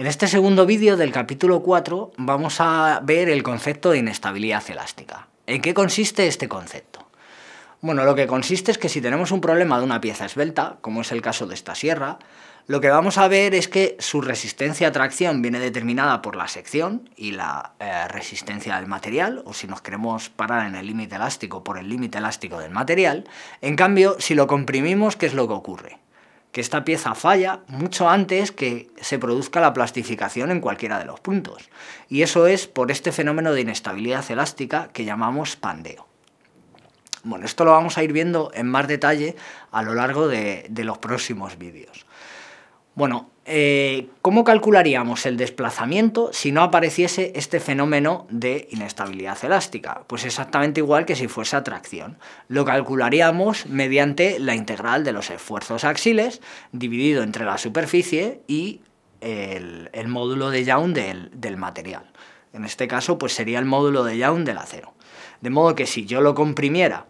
En este segundo vídeo del capítulo 4 vamos a ver el concepto de inestabilidad elástica. ¿En qué consiste este concepto? Bueno, lo que consiste es que si tenemos un problema de una pieza esbelta, como es el caso de esta sierra, lo que vamos a ver es que su resistencia a tracción viene determinada por la sección y la eh, resistencia del material, o si nos queremos parar en el límite elástico, por el límite elástico del material. En cambio, si lo comprimimos, ¿qué es lo que ocurre? que esta pieza falla mucho antes que se produzca la plastificación en cualquiera de los puntos. Y eso es por este fenómeno de inestabilidad elástica que llamamos pandeo. Bueno, esto lo vamos a ir viendo en más detalle a lo largo de, de los próximos vídeos. Bueno, eh, ¿cómo calcularíamos el desplazamiento si no apareciese este fenómeno de inestabilidad elástica? Pues exactamente igual que si fuese atracción. Lo calcularíamos mediante la integral de los esfuerzos axiles dividido entre la superficie y el, módulo de Young del, material. En este caso, pues sería el módulo de Young del acero. De modo que si yo lo comprimiera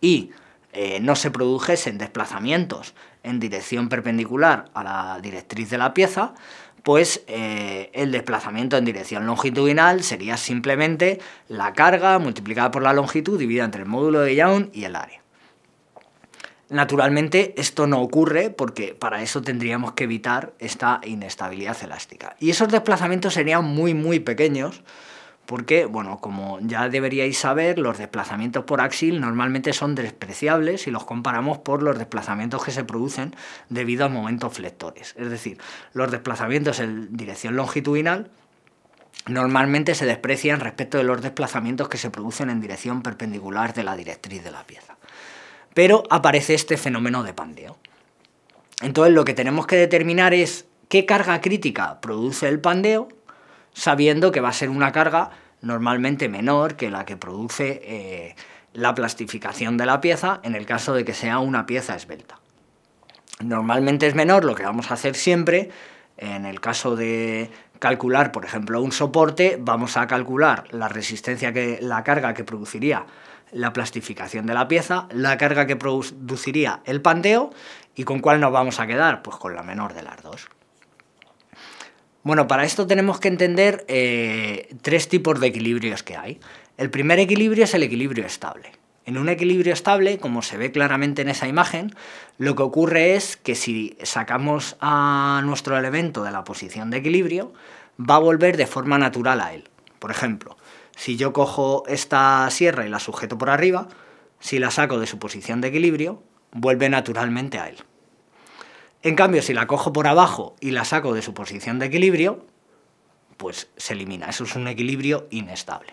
y eh, no se produjesen desplazamientos en dirección perpendicular a la directriz de la pieza, pues eh, el desplazamiento en dirección longitudinal sería simplemente la carga multiplicada por la longitud dividida entre el módulo de Young y el área. Naturalmente esto no ocurre porque para eso tendríamos que evitar esta inestabilidad elástica. Y esos desplazamientos serían muy muy pequeños, porque, bueno, como ya deberíais saber, los desplazamientos por axil normalmente son despreciables si los comparamos por los desplazamientos que se producen debido a momentos flectores. Es decir, los desplazamientos en dirección longitudinal normalmente se desprecian respecto de los desplazamientos que se producen en dirección perpendicular de la directriz de la pieza. Pero aparece este fenómeno de pandeo. Entonces lo que tenemos que determinar es qué carga crítica produce el pandeo sabiendo que va a ser una carga normalmente menor que la que produce eh, la plastificación de la pieza en el caso de que sea una pieza esbelta. Normalmente es menor lo que vamos a hacer siempre, en el caso de calcular, por ejemplo, un soporte, vamos a calcular la resistencia que la carga que produciría la plastificación de la pieza, la carga que produciría el panteo y con cuál nos vamos a quedar, pues con la menor de las dos. Bueno, para esto tenemos que entender eh, tres tipos de equilibrios que hay. El primer equilibrio es el equilibrio estable. En un equilibrio estable, como se ve claramente en esa imagen, lo que ocurre es que si sacamos a nuestro elemento de la posición de equilibrio, va a volver de forma natural a él. Por ejemplo, si yo cojo esta sierra y la sujeto por arriba, si la saco de su posición de equilibrio, vuelve naturalmente a él. En cambio, si la cojo por abajo y la saco de su posición de equilibrio, pues se elimina. Eso es un equilibrio inestable.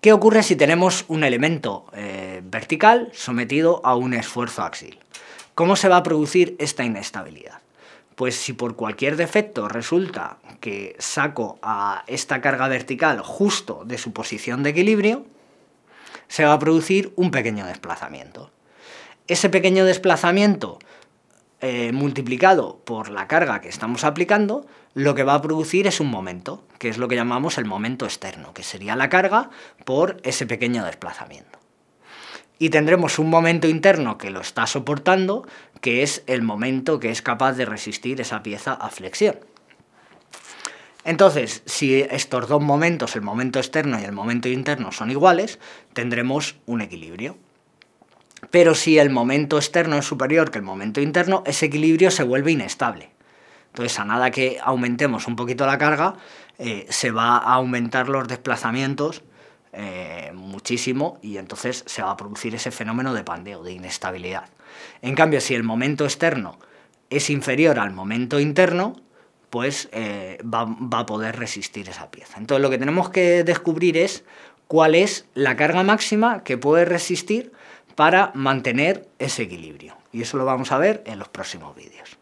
¿Qué ocurre si tenemos un elemento eh, vertical sometido a un esfuerzo axil? ¿Cómo se va a producir esta inestabilidad? Pues si por cualquier defecto resulta que saco a esta carga vertical justo de su posición de equilibrio, se va a producir un pequeño desplazamiento. Ese pequeño desplazamiento eh, multiplicado por la carga que estamos aplicando, lo que va a producir es un momento, que es lo que llamamos el momento externo, que sería la carga por ese pequeño desplazamiento. Y tendremos un momento interno que lo está soportando, que es el momento que es capaz de resistir esa pieza a flexión. Entonces, si estos dos momentos, el momento externo y el momento interno, son iguales, tendremos un equilibrio. Pero si el momento externo es superior que el momento interno, ese equilibrio se vuelve inestable. Entonces, a nada que aumentemos un poquito la carga, eh, se va a aumentar los desplazamientos eh, muchísimo y entonces se va a producir ese fenómeno de pandeo, de inestabilidad. En cambio, si el momento externo es inferior al momento interno, pues eh, va, va a poder resistir esa pieza. Entonces, lo que tenemos que descubrir es cuál es la carga máxima que puede resistir para mantener ese equilibrio. Y eso lo vamos a ver en los próximos vídeos.